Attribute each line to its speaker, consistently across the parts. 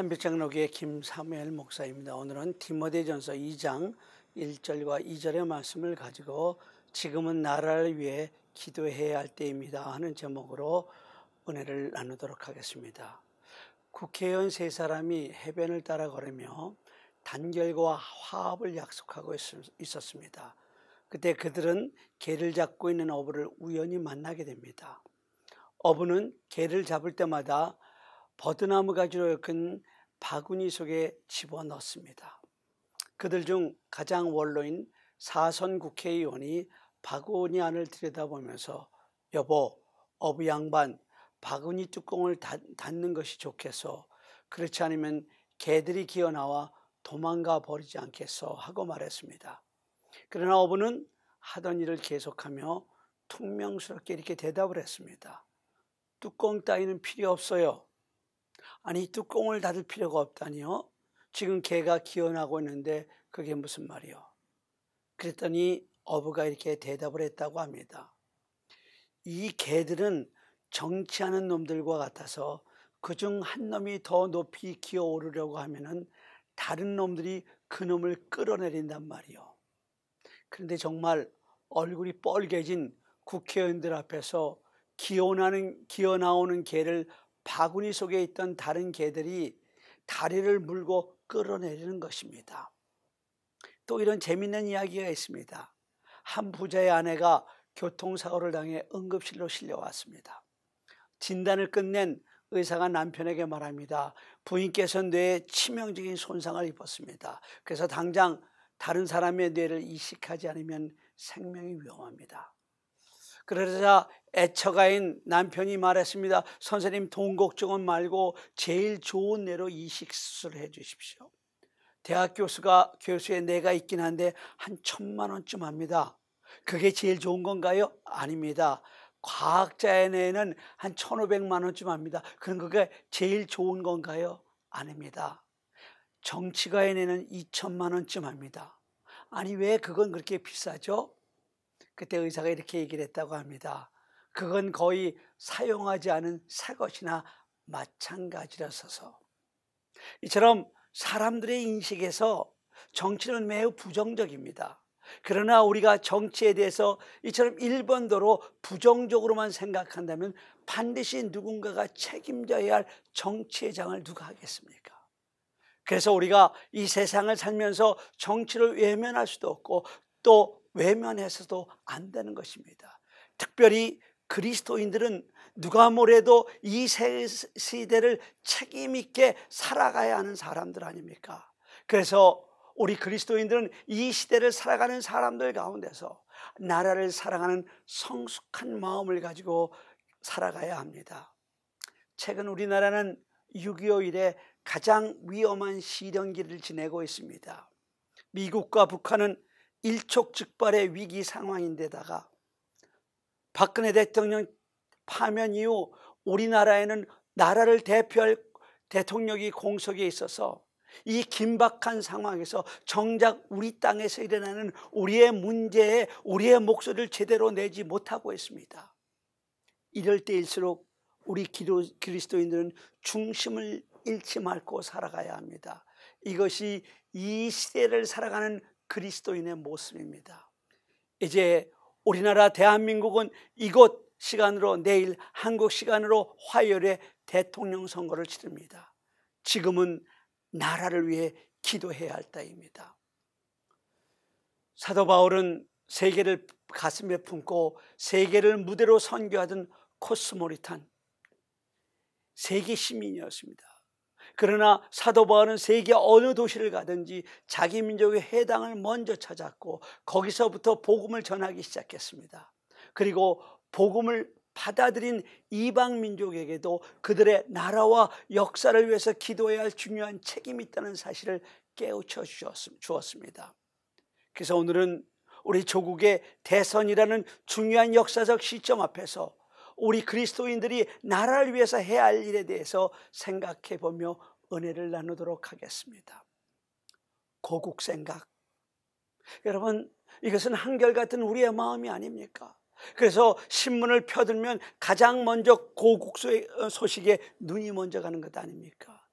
Speaker 1: 한빛장로교의 김사무엘 목사입니다. 오늘은 디모데전서 2장 1절과 2절의 말씀을 가지고 지금은 나라를 위해 기도해야 할 때입니다 하는 제목으로 은혜를 나누도록 하겠습니다. 국회의원 세 사람이 해변을 따라 걸으며 단결과 화합을 약속하고 있었습니다. 그때 그들은 개를 잡고 있는 어부를 우연히 만나게 됩니다. 어부는 개를 잡을 때마다 버드나무 가지로 엮은 바구니 속에 집어넣습니다. 그들 중 가장 원로인 사선 국회의원이 바구니 안을 들여다보면서 여보 어부 양반 바구니 뚜껑을 닫는 것이 좋겠어 그렇지 않으면 개들이 기어나와 도망가 버리지 않겠어 하고 말했습니다. 그러나 어부는 하던 일을 계속하며 퉁명스럽게 이렇게 대답을 했습니다. 뚜껑 따위는 필요 없어요. 아니 뚜껑을 닫을 필요가 없다니요. 지금 개가 기어나고 있는데 그게 무슨 말이요? 그랬더니 어부가 이렇게 대답을 했다고 합니다. 이 개들은 정치하는 놈들과 같아서 그 중 한 놈이 더 높이 기어오르려고 하면은 다른 놈들이 그 놈을 끌어내린단 말이요. 그런데 정말 얼굴이 뻘개진 국회의원들 앞에서 기어나는 기어 나오는 개를 바구니 속에 있던 다른 개들이 다리를 물고 끌어내리는 것입니다. 또 이런 재밌는 이야기가 있습니다. 한 부자의 아내가 교통사고를 당해 응급실로 실려왔습니다. 진단을 끝낸 의사가 남편에게 말합니다. 부인께서 뇌에 치명적인 손상을 입었습니다. 그래서 당장 다른 사람의 뇌를 이식하지 않으면 생명이 위험합니다. 그러자 애처가인 남편이 말했습니다. 선생님 돈걱정은 말고 제일 좋은 애로 이식수술 을해 주십시오. 대학 교수가 교수의 내가 있긴 한데 한 천만 원쯤 합니다. 그게 제일 좋은 건가요? 아닙니다. 과학자의 뇌는 한 천오백만 원쯤 합니다. 그럼 그게 제일 좋은 건가요? 아닙니다. 정치가의 뇌는 이천만 원쯤 합니다. 아니 왜 그건 그렇게 비싸죠? 그때 의사가 이렇게 얘기를 했다고 합니다. 그건 거의 사용하지 않은 새 것이나 마찬가지라서서. 이처럼 사람들의 인식에서 정치는 매우 부정적입니다. 그러나 우리가 정치에 대해서 이처럼 일번도로 부정적으로만 생각한다면 반드시 누군가가 책임져야 할 정치의 장을 누가 하겠습니까? 그래서 우리가 이 세상을 살면서 정치를 외면할 수도 없고 또 외면해서도 안 되는 것입니다. 특별히 그리스도인들은 누가 뭐래도 이 시대를 책임 있게 살아가야 하는 사람들 아닙니까? 그래서 우리 그리스도인들은 이 시대를 살아가는 사람들 가운데서 나라를 사랑하는 성숙한 마음을 가지고 살아가야 합니다. 최근 우리나라는 6.25일에 가장 위험한 시련기를 지내고 있습니다. 미국과 북한은 일촉즉발의 위기 상황인데다가 박근혜 대통령 파면 이후 우리나라에는 나라를 대표할 대통령이 공석에 있어서 이 긴박한 상황에서 정작 우리 땅에서 일어나는 우리의 문제에 우리의 목소리를 제대로 내지 못하고 있습니다. 이럴 때일수록 우리 기도, 그리스도인들은 중심을 잃지 말고 살아가야 합니다. 이것이 이 시대를 살아가는 그리스도인의 모습입니다. 이제 우리나라 대한민국은 이곳 시간으로 내일 한국 시간으로 화요일에 대통령 선거를 치릅니다. 지금은 나라를 위해 기도해야 할 때입니다. 사도 바울은 세계를 가슴에 품고 세계를 무대로 선교하던 코스모리탄 세계 시민이었습니다. 그러나 사도 바울은 세계 어느 도시를 가든지 자기 민족의 해당을 먼저 찾았고 거기서부터 복음을 전하기 시작했습니다. 그리고 복음을 받아들인 이방 민족에게도 그들의 나라와 역사를 위해서 기도해야 할 중요한 책임이 있다는 사실을 깨우쳐 주었습니다. 그래서 오늘은 우리 조국의 대선이라는 중요한 역사적 시점 앞에서 우리 그리스도인들이 나라를 위해서 해야 할 일에 대해서 생각해 보며 은혜를 나누도록 하겠습니다. 고국 생각. 여러분, 이것은 한결같은 우리의 마음이 아닙니까? 그래서 신문을 펴들면 가장 먼저 고국 어, 소식에 눈이 먼저 가는 것 아닙니까?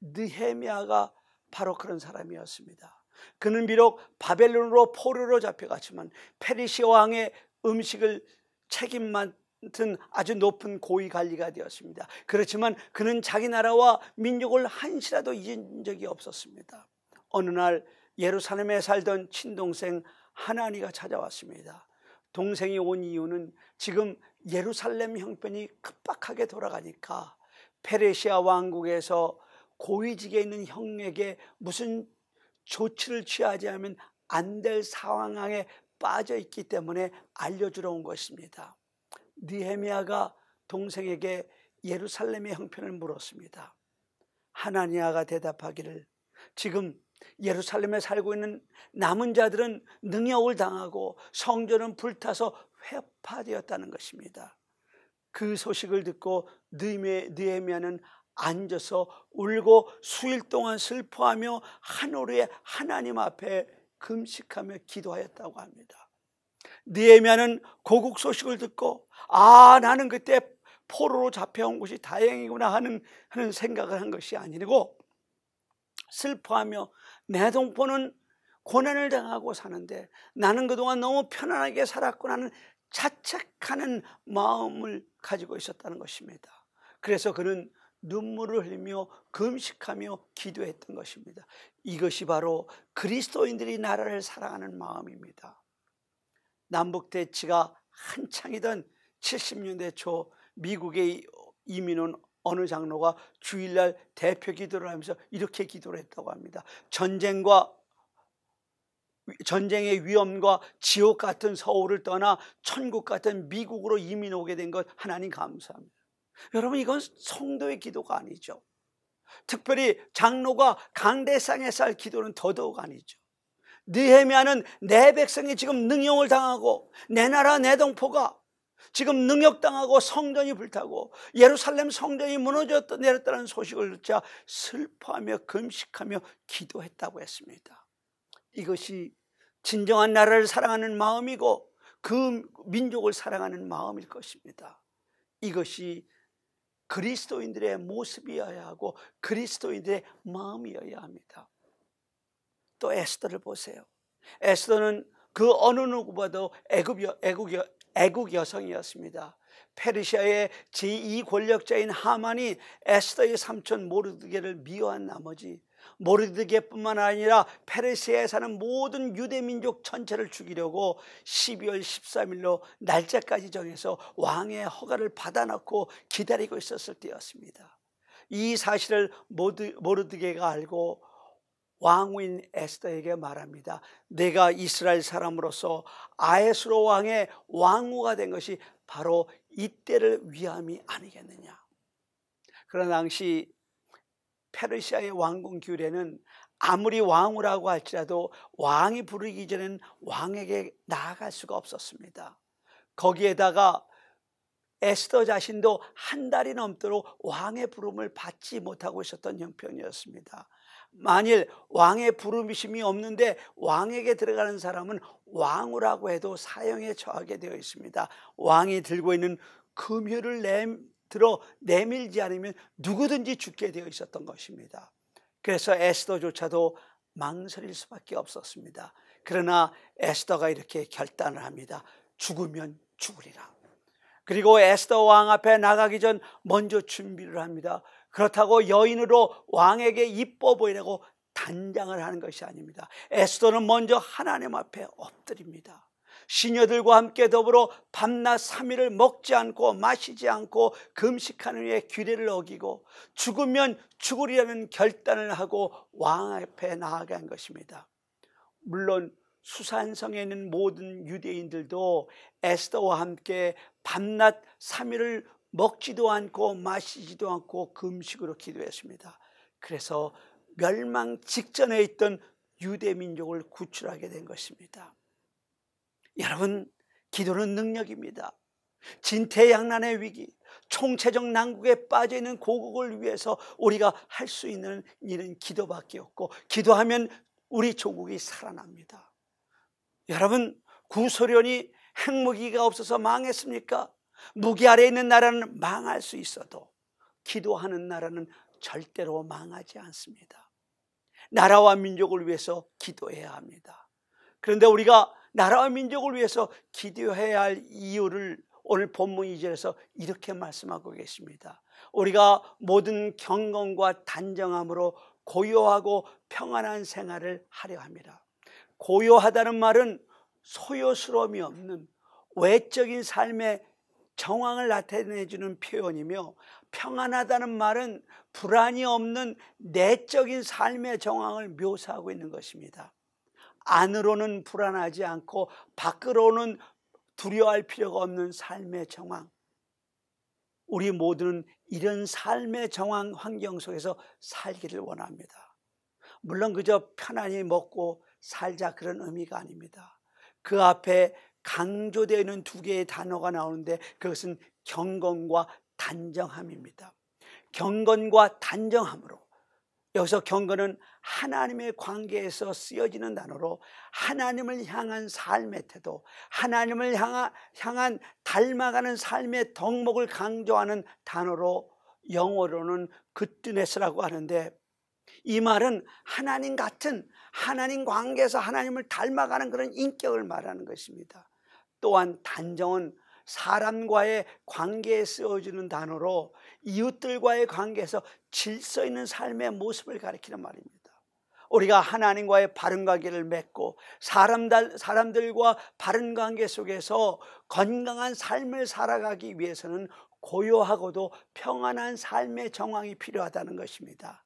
Speaker 1: 느헤미아가 바로 그런 사람이었습니다. 그는 비록 바벨론으로 포로로 잡혀갔지만 페리시 왕의 음식을 책임만 같은 아주 높은 고위 관리가 되었습니다. 그렇지만 그는 자기 나라와 민족을 한시라도 잊은 적이 없었습니다. 어느 날 예루살렘에 살던 친동생 하나니가 찾아왔습니다. 동생이 온 이유는 지금 예루살렘 형편이 급박하게 돌아가니까 페르시아 왕국에서 고위직에 있는 형에게 무슨 조치를 취하지 않으면 안 될 상황에 빠져 있기 때문에 알려주러 온 것입니다. 니헤미아가 동생에게 예루살렘의 형편을 물었습니다. 하나니아가 대답하기를 지금 예루살렘에 살고 있는 남은 자들은 능욕을 당하고 성전은 불타서 회파되었다는 것입니다. 그 소식을 듣고 느헤미아는 앉아서 울고 수일 동안 슬퍼하며 한오루에 하나님 앞에 금식하며 기도하였다고 합니다. 니에미야는 고국 소식을 듣고 아 나는 그때 포로로 잡혀온 것이 다행이구나 하는 하는 생각을 한 것이 아니고 슬퍼하며 내 동포는 고난을 당하고 사는데 나는 그동안 너무 편안하게 살았구나 하는 자책하는 마음을 가지고 있었다는 것입니다. 그래서 그는 눈물을 흘리며 금식하며 기도했던 것입니다. 이것이 바로 그리스도인들이 나라를 사랑하는 마음입니다. 남북 대치가 한창이던 70년대 초 미국의 이민은 어느 장로가 주일날 대표 기도를 하면서 이렇게 기도를 했다고 합니다. 전쟁과 전쟁의 위험과 지옥 같은 서울을 떠나 천국 같은 미국으로 이민 오게 된 것 하나님 감사합니다. 여러분 이건 성도의 기도가 아니죠. 특별히 장로가 강대상에서 할 기도는 더더욱 아니죠. 느헤미야는 내 백성이 지금 능용을 당하고 내 나라 내 동포가 지금 능욕당하고 성전이 불타고 예루살렘 성전이 무너졌다 내렸다는 소식을 듣자 슬퍼하며 금식하며 기도했다고 했습니다. 이것이 진정한 나라를 사랑하는 마음이고 그 민족을 사랑하는 마음일 것입니다. 이것이 그리스도인들의 모습이어야 하고 그리스도인들의 마음이어야 합니다. 또 에스더를 보세요. 에스더는 그 어느 누구보다도 애국, 애국, 애국 여성이었습니다. 페르시아의 제2 권력자인 하만이 에스더의 삼촌 모르드게를 미워한 나머지 모르드게뿐만 아니라 페르시아에 사는 모든 유대민족 전체를 죽이려고 12월 13일로 날짜까지 정해서 왕의 허가를 받아놓고 기다리고 있었을 때였습니다. 이 사실을 모르드게가 알고 왕후인 에스더에게 말합니다. 내가 이스라엘 사람으로서 아에스로 왕의 왕후가 된 것이 바로 이때를 위함이 아니겠느냐. 그런 당시 페르시아의 왕궁 규례는 아무리 왕후라고 할지라도 왕이 부르기 전엔 왕에게 나아갈 수가 없었습니다. 거기에다가 에스더 자신도 한 달이 넘도록 왕의 부름을 받지 못하고 있었던 형편이었습니다. 만일 왕의 부름이심이 없는데 왕에게 들어가는 사람은 왕후라고 해도 사형에 처하게 되어 있습니다. 왕이 들고 있는 금효를 냄, 들어 내밀지 않으면 누구든지 죽게 되어 있었던 것입니다. 그래서 에스더조차도 망설일 수밖에 없었습니다. 그러나 에스더가 이렇게 결단을 합니다. 죽으면 죽으리라. 그리고 에스더 왕 앞에 나가기 전 먼저 준비를 합니다. 그렇다고 여인으로 왕에게 이뻐 보이려고 단장을 하는 것이 아닙니다. 에스더는 먼저 하나님 앞에 엎드립니다. 시녀들과 함께 더불어 밤낮 3일을 먹지 않고 마시지 않고 금식하는 후에 규례를 어기고 죽으면 죽으려는 결단을 하고 왕 앞에 나아간 것입니다. 물론 수산성에 있는 모든 유대인들도 에스더와 함께 밤낮 3일을 먹지도 않고 마시지도 않고 금식으로 기도했습니다. 그래서 멸망 직전에 있던 유대 민족을 구출하게 된 것입니다. 여러분, 기도는 능력입니다. 진태양난의 위기, 총체적 난국에 빠져 있는 고국을 위해서 우리가 할 수 있는 일은 기도밖에 없고 기도하면 우리 조국이 살아납니다. 여러분 구소련이 핵무기가 없어서 망했습니까? 무기 아래 에 있는 나라는 망할 수 있어도 기도하는 나라는 절대로 망하지 않습니다. 나라와 민족을 위해서 기도해야 합니다. 그런데 우리가 나라와 민족을 위해서 기도해야 할 이유를 오늘 본문 2절에서 이렇게 말씀하고 계십니다. 우리가 모든 경건과 단정함으로 고요하고 평안한 생활을 하려 합니다. 고요하다는 말은 소요스러움이 없는 외적인 삶의 정황을 나타내주는 표현이며 평안하다는 말은 불안이 없는 내적인 삶의 정황을 묘사하고 있는 것입니다. 안으로는 불안하지 않고 밖으로는 두려워할 필요가 없는 삶의 정황. 우리 모두는 이런 삶의 정황 환경 속에서 살기를 원합니다. 물론 그저 편안히 먹고 살자 그런 의미가 아닙니다. 그 앞에 강조되는 두 개의 단어가 나오는데 그것은 경건과 단정함입니다. 경건과 단정함으로 여기서 경건은 하나님의 관계에서 쓰여지는 단어로 하나님을 향한 삶의 태도, 하나님을 향하, 향한 닮아가는 삶의 덕목을 강조하는 단어로 영어로는 그뜨네스라고 하는데 이 말은 하나님 같은 하나님 관계에서 하나님을 닮아가는 그런 인격을 말하는 것입니다. 또한 단정은 사람과의 관계에 쓰여지는 단어로 이웃들과의 관계에서 질서 있는 삶의 모습을 가리키는 말입니다. 우리가 하나님과의 바른 관계를 맺고 사람들, 사람들과 바른 관계 속에서 건강한 삶을 살아가기 위해서는 고요하고도 평안한 삶의 정황이 필요하다는 것입니다.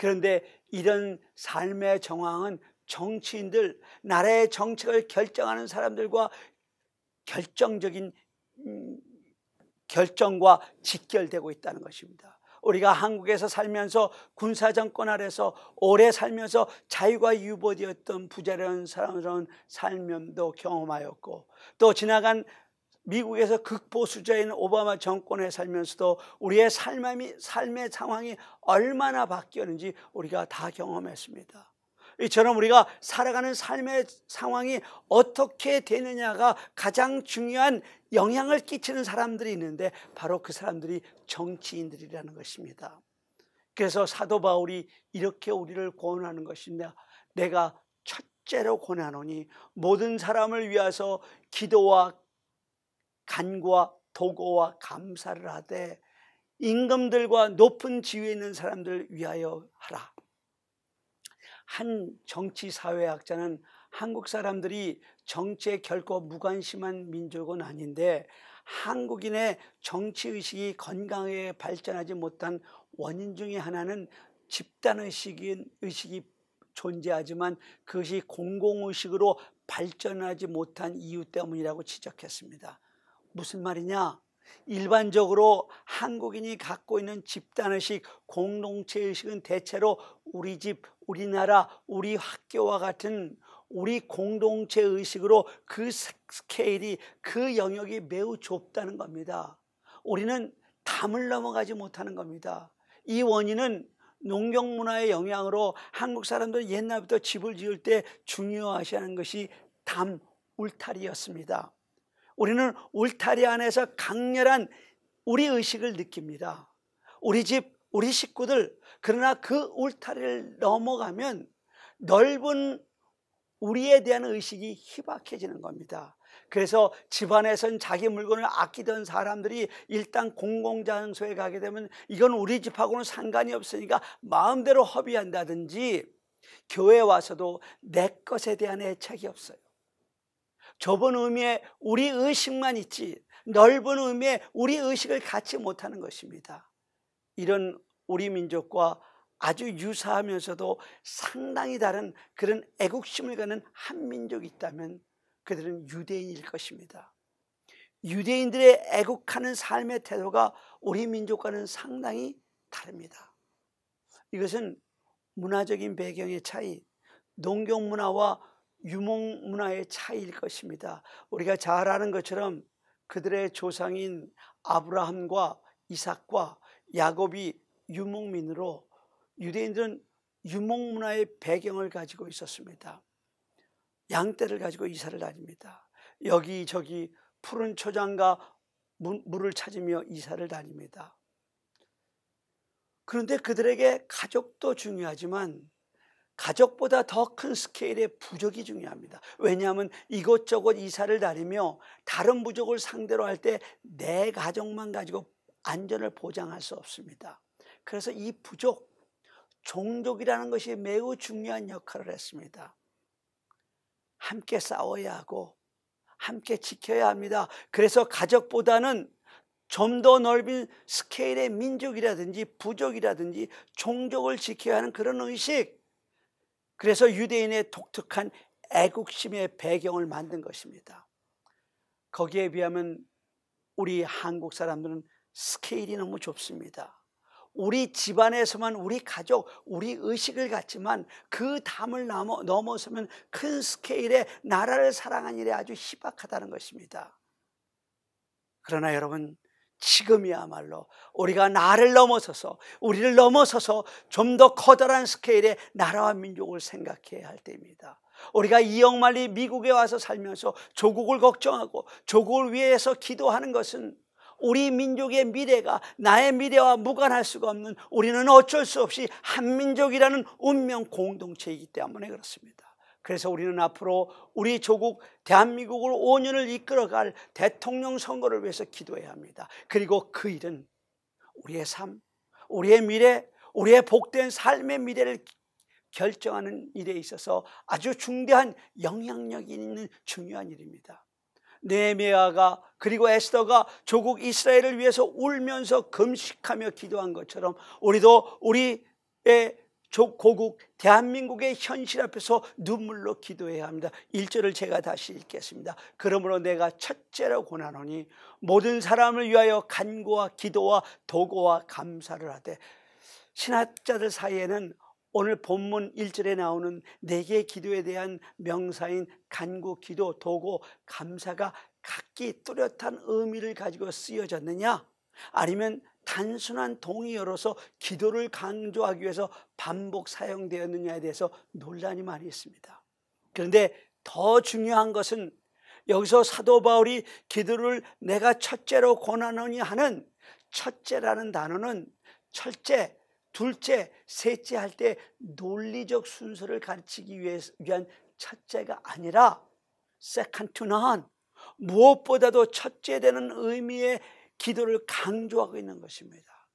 Speaker 1: 그런데 이런 삶의 정황은 정치인들, 나라의 정책을 결정하는 사람들과 결정적인 음, 결정과 직결되고 있다는 것입니다. 우리가 한국에서 살면서 군사정권 아래서 오래 살면서 자유가 유보되었던 부자라는 사람으로는 삶면도 경험하였고 또 지나간 미국에서 극보수자인 오바마 정권에 살면서도 우리의 삶이, 삶의 상황이 얼마나 바뀌었는지 우리가 다 경험했습니다. 이처럼 우리가 살아가는 삶의 상황이 어떻게 되느냐가 가장 중요한 영향을 끼치는 사람들이 있는데 바로 그 사람들이 정치인들이라는 것입니다. 그래서 사도 바울이 이렇게 우리를 권하는 것입니다. 내가 첫째로 권하노니 모든 사람을 위하여 기도와 간과 도고와 감사를 하되 임금들과 높은 지위에 있는 사람들을 위하여 하라. 한 정치 사회학자는 한국 사람들이 정치에 결코 무관심한 민족은 아닌데 한국인의 정치 의식이 건강하게 발전하지 못한 원인 중의 하나는 집단 의식인 의식이 존재하지만 그것이 공공의식으로 발전하지 못한 이유 때문이라고 지적했습니다. 무슨 말이냐? 일반적으로 한국인이 갖고 있는 집단의식, 공동체의식은 대체로 우리 집, 우리나라, 우리 학교와 같은 우리 공동체의식으로 그 스케일이, 그 영역이 매우 좁다는 겁니다. 우리는 담을 넘어가지 못하는 겁니다. 이 원인은 농경 문화의 영향으로 한국 사람들 옛날부터 집을 지을 때 중요시하는 하 것이 담 울타리였습니다. 우리는 울타리 안에서 강렬한 우리 의식을 느낍니다. 우리 집, 우리 식구들. 그러나 그 울타리를 넘어가면 넓은 우리에 대한 의식이 희박해지는 겁니다. 그래서 집안에선 자기 물건을 아끼던 사람들이 일단 공공장소에 가게 되면 이건 우리 집하고는 상관이 없으니까 마음대로 허비한다든지 교회 와서도 내 것에 대한 애착이 없어요. 좁은 의미의 우리 의식만 있지 넓은 의미의 우리 의식을 갖지 못하는 것입니다. 이런 우리 민족과 아주 유사하면서도 상당히 다른 그런 애국심을 가는 한 민족이 있다면 그들은 유대인일 것입니다. 유대인들의 애국하는 삶의 태도가 우리 민족과는 상당히 다릅니다. 이것은 문화적인 배경의 차이, 농경 문화와 유목 문화의 차이일 것입니다. 우리가 잘 아는 것처럼 그들의 조상인 아브라함과 이삭과 야곱이 유목민으로 유대인들은 유목 문화의 배경을 가지고 있었습니다. 양떼를 가지고 이사를 다닙니다. 여기저기 푸른 초장과 물을 찾으며 이사를 다닙니다. 그런데 그들에게 가족도 중요하지만 가족보다 더 큰 스케일의 부족이 중요합니다. 왜냐하면 이것저것 이사를 다니며 다른 부족을 상대로 할 때 내 가족만 가지고 안전을 보장할 수 없습니다. 그래서 이 부족, 종족이라는 것이 매우 중요한 역할을 했습니다. 함께 싸워야 하고 함께 지켜야 합니다. 그래서 가족보다는 좀 더 넓은 스케일의 민족이라든지 부족이라든지 종족을 지켜야 하는 그런 의식 그래서 유대인의 독특한 애국심의 배경을 만든 것입니다. 거기에 비하면 우리 한국 사람들은 스케일이 너무 좁습니다. 우리 집안에서만 우리 가족, 우리 의식을 갖지만 그 담을 넘어, 넘어서면 큰 스케일의 나라를 사랑한 일에 아주 희박하다는 것입니다. 그러나 여러분, 지금이야말로 우리가 나를 넘어서서 우리를 넘어서서 좀 더 커다란 스케일의 나라와 민족을 생각해야 할 때입니다. 우리가 이영만리 미국에 와서 살면서 조국을 걱정하고 조국을 위해서 기도하는 것은 우리 민족의 미래가 나의 미래와 무관할 수가 없는 우리는 어쩔 수 없이 한민족이라는 운명 공동체이기 때문에 그렇습니다. 그래서 우리는 앞으로 우리 조국 대한민국을 5년을 이끌어갈 대통령 선거를 위해서 기도해야 합니다. 그리고 그 일은 우리의 삶, 우리의 미래, 우리의 복된 삶의 미래를 결정하는 일에 있어서 아주 중대한 영향력이 있는 중요한 일입니다. 네메아가 그리고 에스더가 조국 이스라엘을 위해서 울면서 금식하며 기도한 것처럼 우리도 우리의 조고국 대한민국의 현실 앞에서 눈물로 기도해야 합니다. 1절을 제가 다시 읽겠습니다. 그러므로 내가 첫째로 고난하니 모든 사람을 위하여 간구와 기도와 도고와 감사를 하되 신학자들 사이에는 오늘 본문 1절에 나오는 네개 기도에 대한 명사인 간구, 기도, 도고, 감사가 각기 뚜렷한 의미를 가지고 쓰여졌느냐 아니면 단순한 동의어로서 기도를 강조하기 위해서 반복 사용되었느냐에 대해서 논란이 많이 있습니다. 그런데 더 중요한 것은 여기서 사도 바울이 기도를 내가 첫째로 권하노니 하는 첫째라는 단어는 첫째, 둘째, 셋째 할 때 논리적 순서를 가르치기 위한 첫째가 아니라 second to none 무엇보다도 첫째 되는 의미의 기도를 강조하고 있는 것입니다.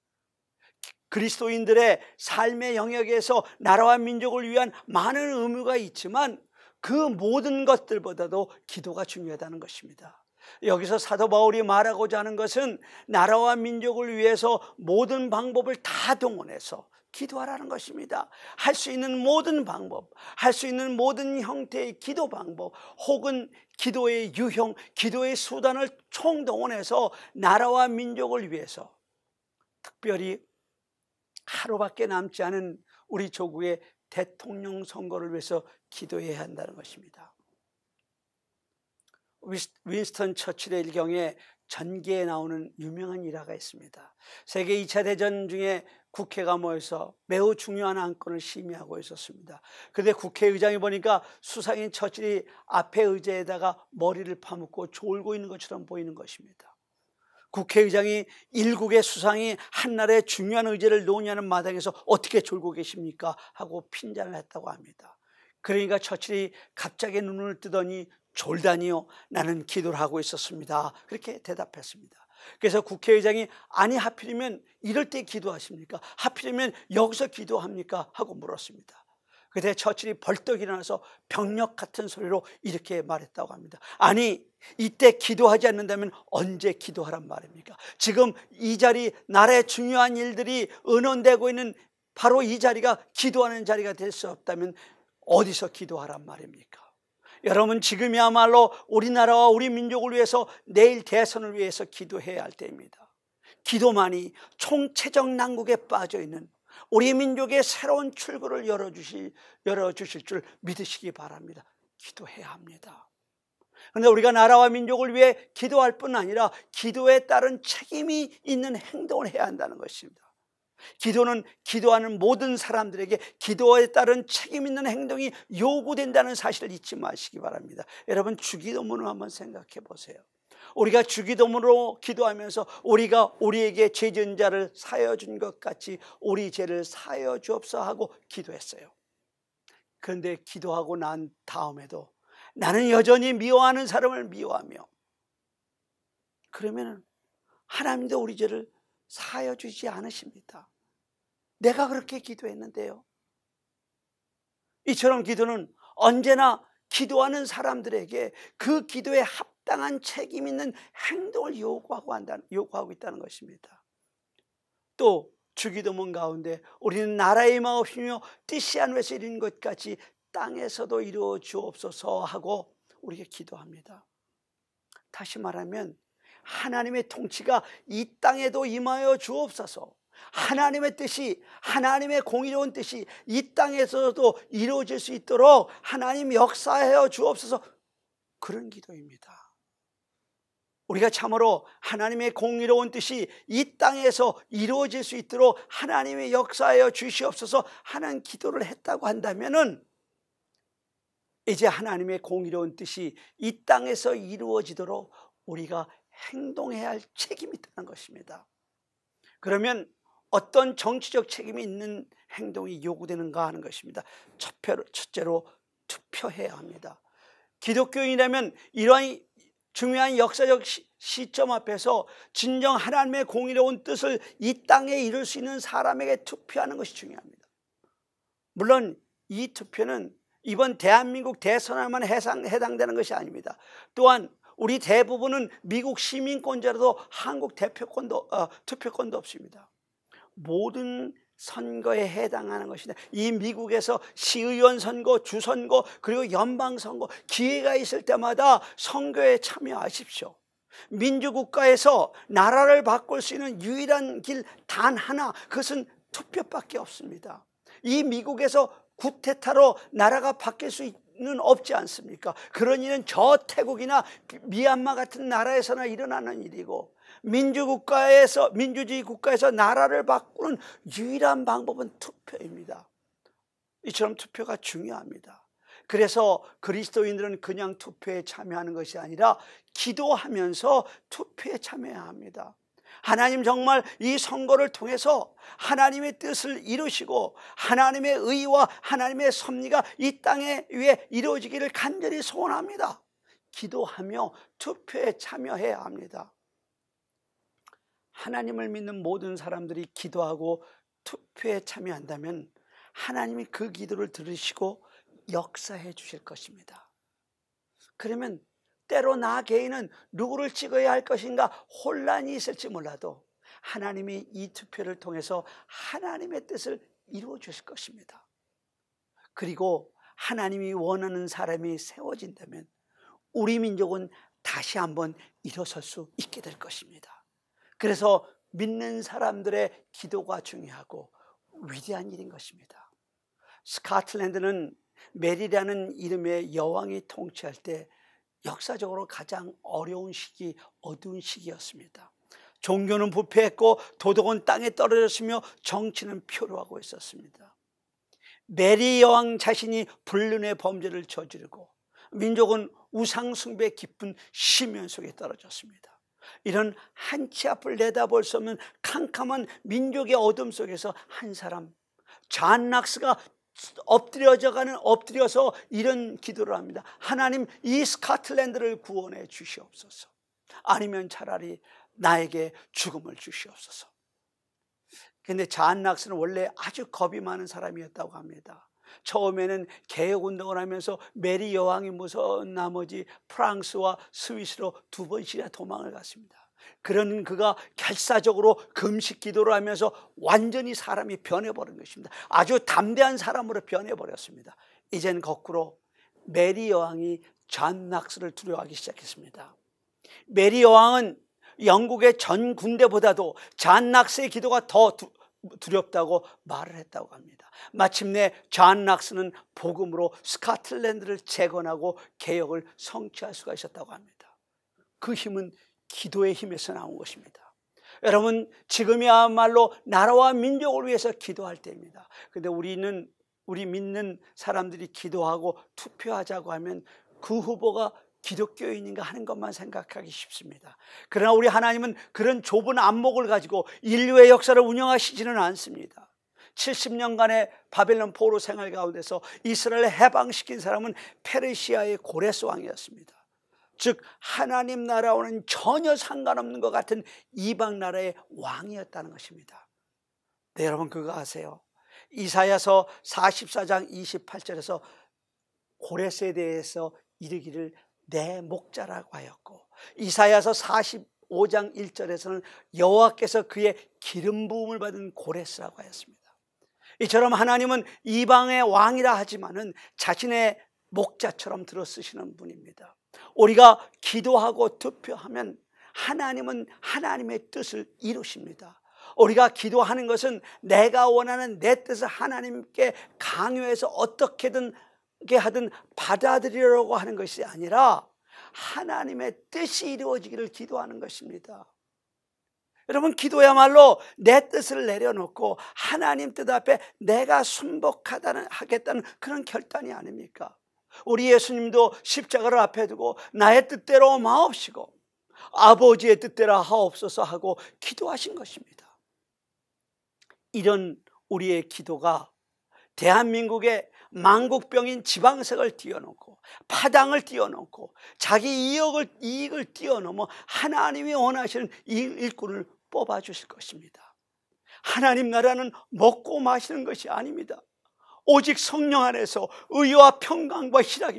Speaker 1: 그리스도인들의 삶의 영역에서 나라와 민족을 위한 많은 의무가 있지만 그 모든 것들보다도 기도가 중요하다는 것입니다. 여기서 사도 바울이 말하고자 하는 것은 나라와 민족을 위해서 모든 방법을 다 동원해서 기도하라는 것입니다. 할 수 있는 모든 방법, 할 수 있는 모든 형태의 기도 방법, 혹은 기도의 유형, 기도의 수단을 총동원해서 나라와 민족을 위해서 특별히 하루밖에 남지 않은 우리 조국의 대통령 선거를 위해서 기도해야 한다는 것입니다. 윈스턴 처칠의 일경에 전기에 나오는 유명한 일화가 있습니다. 세계 2차 대전 중에 국회가 모여서 매우 중요한 안건을 심의하고 있었습니다. 그런데 국회의장이 보니까 수상인 처칠이 앞에 의자에다가 머리를 파묻고 졸고 있는 것처럼 보이는 것입니다. 국회의장이 일국의 수상이 한나라의 중요한 의제를 논의하는 마당에서 어떻게 졸고 계십니까? 하고 핀잔을 했다고 합니다. 그러니까 처칠이 갑자기 눈을 뜨더니 졸다니요. 나는 기도를 하고 있었습니다. 그렇게 대답했습니다. 그래서 국회의장이 아니 하필이면 이럴 때 기도하십니까? 하필이면 여기서 기도합니까? 하고 물었습니다. 그때 처칠이 벌떡 일어나서 병력 같은 소리로 이렇게 말했다고 합니다. 아니, 이때 기도하지 않는다면 언제 기도하란 말입니까? 지금 이 자리, 나라의 중요한 일들이 은원되고 있는 바로 이 자리가 기도하는 자리가 될 수 없다면 어디서 기도하란 말입니까? 여러분 지금이야말로 우리나라와 우리 민족을 위해서 내일 대선을 위해서 기도해야 할 때입니다. 기도만이 총체적 난국에 빠져 있는 우리 민족의 새로운 출구를 열어주실, 열어주실 줄 믿으시기 바랍니다. 기도해야 합니다. 그런데 우리가 나라와 민족을 위해 기도할 뿐 아니라 기도에 따른 책임이 있는 행동을 해야 한다는 것입니다. 기도는 기도하는 모든 사람들에게 기도에 따른 책임 있는 행동이 요구된다는 사실을 잊지 마시기 바랍니다. 여러분 주기도문을 한번 생각해 보세요. 우리가 주기도문으로 기도하면서 우리가 우리에게 죄진 자를 사여 준 것 같이 우리 죄를 사여 주옵소 하고 기도했어요. 그런데 기도하고 난 다음에도 나는 여전히 미워하는 사람을 미워하며 그러면 하나님도 우리 죄를 사여 주지 않으십니다. 내가 그렇게 기도했는데요. 이처럼 기도는 언제나 기도하는 사람들에게 그 기도에 합당한 책임 있는 행동을 요구하고 한다 요구하고 있다는 것입니다. 또 주기도문 가운데 우리는 나라의 마옵시며 뜻이 안 외서 이룬 것까지 땅에서도 이루어 주옵소서 하고 우리가 기도합니다. 다시 말하면 하나님의 통치가 이 땅에도 임하여 주옵소서. 하나님의 뜻이 하나님의 공의로운 뜻이 이 땅에서도 이루어질 수 있도록 하나님 역사하여 주옵소서. 그런 기도입니다. 우리가 참으로 하나님의 공의로운 뜻이 이 땅에서 이루어질 수 있도록 하나님의 역사하여 주시옵소서 하는 기도를 했다고 한다면은 이제 하나님의 공의로운 뜻이 이 땅에서 이루어지도록 우리가 행동해야 할 책임이 있다는 것입니다. 그러면 어떤 정치적 책임이 있는 행동이 요구되는가 하는 것입니다. 첫째로 투표해야 합니다. 기독교인이라면 이러한 중요한 역사적 시, 점 앞에서 진정 하나님의 공의로운 뜻을 이 땅에 이룰 수 있는 사람에게 투표하는 것이 중요합니다. 물론 이 투표는 이번 대한민국 대선에만 해당, 해당되는 것이 아닙니다. 또한 우리 대부분은 미국 시민권자라도 한국 대표권도 어, 투표권도 없습니다. 모든 선거에 해당하는 것이다. 이 미국에서 시의원 선거, 주선거, 그리고 연방 선거 기회가 있을 때마다 선거에 참여하십시오. 민주국가에서 나라를 바꿀 수 있는 유일한 길 단 하나 그것은 투표밖에 없습니다. 이 미국에서 구테타로 나라가 바뀔 수 있, 는 없지 않습니까? 그런 일은 저 태국이나 미얀마 같은 나라에서나 일어나는 일이고 민주국가에서 민주주의 국가에서 나라를 바꾸는 유일한 방법은 투표입니다. 이처럼 투표가 중요합니다. 그래서 그리스도인들은 그냥 투표에 참여하는 것이 아니라 기도하면서 투표에 참여해야 합니다. 하나님 정말 이 선거를 통해서 하나님의 뜻을 이루시고 하나님의 의와 하나님의 섭리가 이 땅에 위해 이루어지기를 간절히 소원합니다. 기도하며 투표에 참여해야 합니다. 하나님을 믿는 모든 사람들이 기도하고 투표에 참여한다면 하나님이 그 기도를 들으시고 역사해 주실 것입니다. 그러면 때로 나 개인은 누구를 찍어야 할 것인가 혼란이 있을지 몰라도 하나님이 이 투표를 통해서 하나님의 뜻을 이루어 주실 것입니다. 그리고 하나님이 원하는 사람이 세워진다면 우리 민족은 다시 한번 일어설 수 있게 될 것입니다. 그래서 믿는 사람들의 기도가 중요하고 위대한 일인 것입니다. 스카틀랜드는 메리라는 이름의 여왕이 통치할 때 역사적으로 가장 어려운 시기, 어두운 시기였습니다. 종교는 부패했고 도덕은 땅에 떨어졌으며 정치는 표류하고 있었습니다. 메리 여왕 자신이 불륜의 범죄를 저지르고 민족은 우상숭배 깊은 심연 속에 떨어졌습니다. 이런 한치 앞을 내다볼 수 없는 캄캄한 민족의 어둠 속에서 한 사람, 잔낙스가 엎드려져가는 엎드려서 이런 기도를 합니다. 하나님 이 스카틀랜드를 구원해 주시옵소서. 아니면 차라리 나에게 죽음을 주시옵소서. 근데 자한낙스는 원래 아주 겁이 많은 사람이었다고 합니다. 처음에는 개혁운동을 하면서 메리 여왕이 무서운 나머지 프랑스와 스위스로 두 번씩이나 도망을 갔습니다. 그런 그가 결사적으로 금식 기도를 하면서 완전히 사람이 변해버린 것입니다. 아주 담대한 사람으로 변해버렸습니다. 이젠 거꾸로 메리 여왕이 존 낙스를 두려워하기 시작했습니다. 메리 여왕은 영국의 전 군대보다도 잔 낙스의 기도가 더 두, 두렵다고 말을 했다고 합니다. 마침내 존낙스는 복음으로 스카틀랜드를 재건하고 개혁을 성취할 수가 있었다고 합니다. 그 힘은 기도의 힘에서 나온 것입니다. 여러분, 지금이야말로 나라와 민족을 위해서 기도할 때입니다. 근데 우리는, 우리 믿는 사람들이 기도하고 투표하자고 하면 그 후보가 기독교인인가 하는 것만 생각하기 쉽습니다. 그러나 우리 하나님은 그런 좁은 안목을 가지고 인류의 역사를 운영하시지는 않습니다. 70년간의 바벨론 포로 생활 가운데서 이스라엘을 해방시킨 사람은 페르시아의 고레스 왕이었습니다. 즉 하나님 나라와는 전혀 상관없는 것 같은 이방 나라의 왕이었다는 것입니다. 네, 여러분 그거 아세요? 이사야서 44장 28절에서 고래 세대에서 이르기를 내 목자라고 하였고 이사야서 45장 1절에서는 여호와께서 그의 기름 부음을 받은 고레스라고 하였습니다. 이처럼 하나님은 이방의 왕이라 하지만은 자신의 목자처럼 들어 쓰시는 분입니다. 우리가 기도하고 투표하면 하나님은 하나님의 뜻을 이루십니다. 우리가 기도하는 것은 내가 원하는 내 뜻을 하나님께 강요해서 어떻게든 하든 받아들이려고 하는 것이 아니라 하나님의 뜻이 이루어지기를 기도하는 것입니다. 여러분 기도야말로 내 뜻을 내려놓고 하나님 뜻 앞에 내가 순복하다는 하겠다는 그런 결단이 아닙니까? 우리 예수님도 십자가를 앞에 두고 나의 뜻대로 마옵시고 아버지의 뜻대로 하옵소서 하고 기도하신 것입니다. 이런 우리의 기도가 대한민국의 망국병인 지방색을 띄워놓고 파당을 띄워놓고 자기 이익을, 이익을 뛰어넘어 하나님이 원하시는 일꾼을 뽑아주실 것입니다. 하나님 나라는 먹고 마시는 것이 아닙니다. 오직 성령 안에서 의와 평강과 희락입니다.